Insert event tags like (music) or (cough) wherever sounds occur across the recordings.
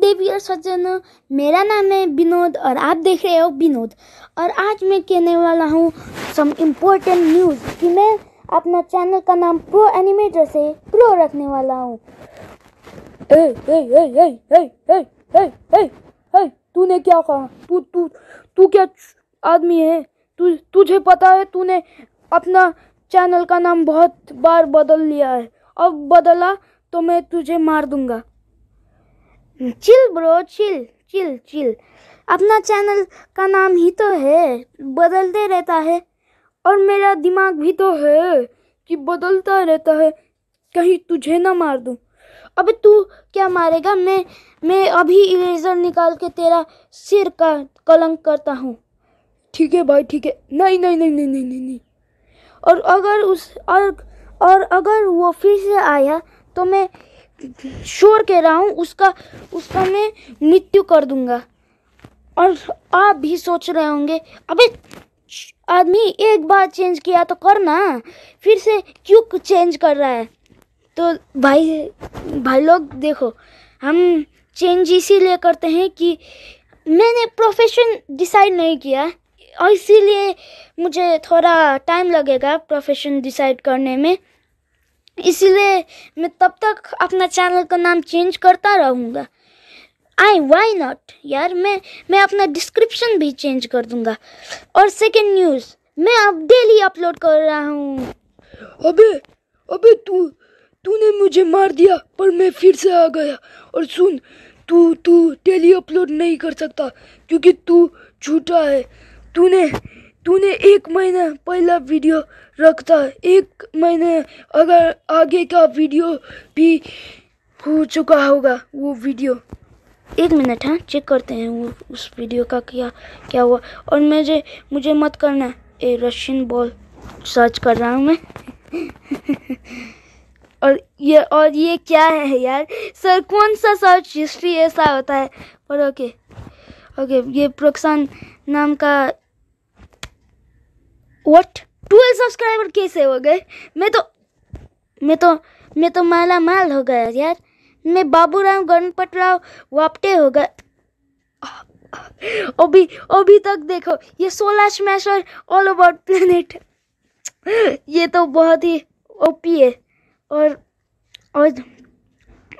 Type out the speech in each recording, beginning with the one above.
देवी और सज्जनों मेरा नाम है विनोद और आप देख रहे हो विनोद और आज मैं कहने वाला हूँ सम इम्पोर्टेंट न्यूज़ कि मैं अपना चैनल का नाम प्रो एनिमेटर से प्रो रखने वाला हूँ तूने क्या कहा तू तू तू क्या आदमी है तू तुझे पता है तूने अपना चैनल का नाम बहुत बार बदल लिया है अब बदला तो मैं तुझे मार दूंगा chill bro chill chill chill अपना चैनल का नाम ही तो है बदलते रहता है और मेरा दिमाग भी तो है कि बदलता रहता है कहीं तुझे ना मार दूँ अब तू क्या मारेगा मैं मैं अभी इरेजर निकाल के तेरा सिर का कलंक करता हूँ ठीक है भाई ठीक है नहीं नहीं नहीं नहीं नहीं नहीं, नहीं। और अगर उस और और अगर वो फिर से आया तो मैं शोर कह रहा हूँ उसका उसका मैं मृत्यु कर दूंगा और आप भी सोच रहे होंगे अबे आदमी एक बार चेंज किया तो करना फिर से क्यों चेंज कर रहा है तो भाई भाई लोग देखो हम चेंज इसीलिए करते हैं कि मैंने प्रोफेशन डिसाइड नहीं किया और इसीलिए मुझे थोड़ा टाइम लगेगा प्रोफेशन डिसाइड करने में इसीलिए मैं तब तक अपना चैनल का नाम चेंज करता रहूँगा आई वाई नॉट यार मैं मैं अपना डिस्क्रिप्शन भी चेंज कर दूँगा और सेकेंड न्यूज़ मैं अब डेली अपलोड कर रहा हूँ अबे अबे तू तूने मुझे मार दिया पर मैं फिर से आ गया और सुन तू तू डेली अपलोड नहीं कर सकता क्योंकि तू झूठा है तूने तूने एक महीना पहला वीडियो रखता एक महीने अगर आगे का वीडियो भी हो चुका होगा वो वीडियो एक मिनट हाँ चेक करते हैं वो उस वीडियो का क्या क्या हुआ और मुझे मुझे मत करना ए रशियन बॉल सर्च कर रहा हूँ मैं (laughs) और ये और ये क्या है यार सर कौन सा सर्च हिस्ट्री ऐसा होता है पर ओके ओके ये प्रोक्सान नाम का वॉट ट्वेल्व सब्सक्राइबर कैसे हो गए मैं तो मैं तो मैं तो माला माल हो गया यार मैं बाबूराम गणपत राव वापटे हो गए अभी अभी तक देखो ये सोलह स्मैशर ऑल अबाउट प्लेनेट ये तो बहुत ही ओपी है और और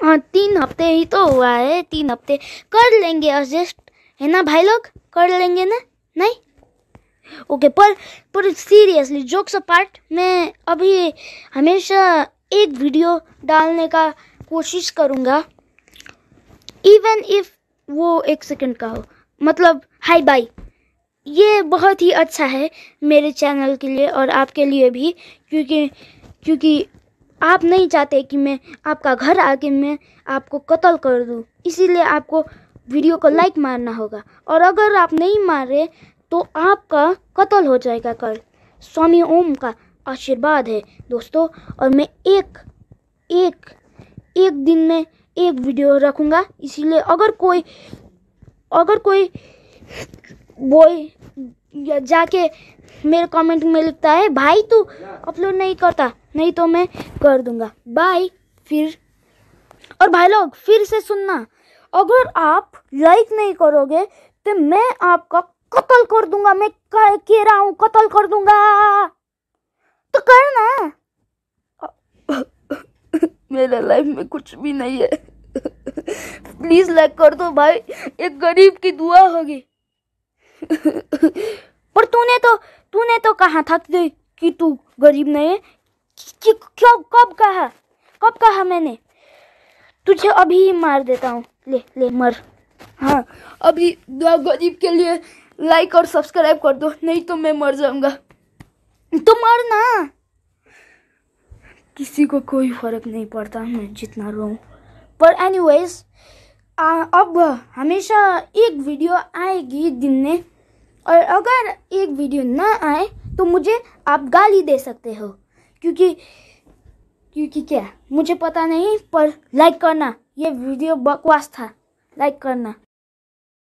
हाँ तीन हफ्ते ही तो हुआ है तीन हफ्ते कर लेंगे एडजस्ट है ना भाई लोग कर लेंगे ना नहीं ओके पर पर सीरियसली जोक्स अपार्ट मैं अभी हमेशा एक वीडियो डालने का कोशिश करूँगा इवन इफ वो एक सेकंड का हो मतलब हाय बाय ये बहुत ही अच्छा है मेरे चैनल के लिए और आपके लिए भी क्योंकि क्योंकि आप नहीं चाहते कि मैं आपका घर आके मैं आपको कत्ल कर दूँ इसीलिए आपको वीडियो को लाइक मारना होगा और अगर आप नहीं मार रहे तो आपका कत्ल हो जाएगा कल स्वामी ओम का आशीर्वाद है दोस्तों और मैं एक एक एक दिन में एक वीडियो रखूँगा इसीलिए अगर कोई अगर कोई बॉय जाके मेरे कमेंट में लिखता है भाई तू अपलोड नहीं करता नहीं तो मैं कर दूँगा बाय फिर और भाई लोग फिर से सुनना अगर आप लाइक नहीं करोगे तो मैं आपका कत्ल कर दूंगा मैं कह, कह रहा हूँ कत्ल कर दूंगा तो कर ना मेरा लाइफ में कुछ भी नहीं है प्लीज लाइक कर दो भाई एक गरीब की दुआ होगी पर तूने तो तूने तो कहा था कि तू गरीब नहीं है कि क्यों कब कहा कब कहा मैंने तुझे अभी ही मार देता हूँ ले ले मर हाँ अभी गरीब के लिए लाइक और सब्सक्राइब कर दो नहीं तो मैं मर जाऊंगा तो मर ना किसी को कोई फ़र्क नहीं पड़ता मैं जितना रहूँ पर एनीवेज अब हमेशा एक वीडियो आएगी दिन में और अगर एक वीडियो ना आए तो मुझे आप गाली दे सकते हो क्योंकि क्योंकि क्या मुझे पता नहीं पर लाइक करना ये वीडियो बकवास था लाइक करना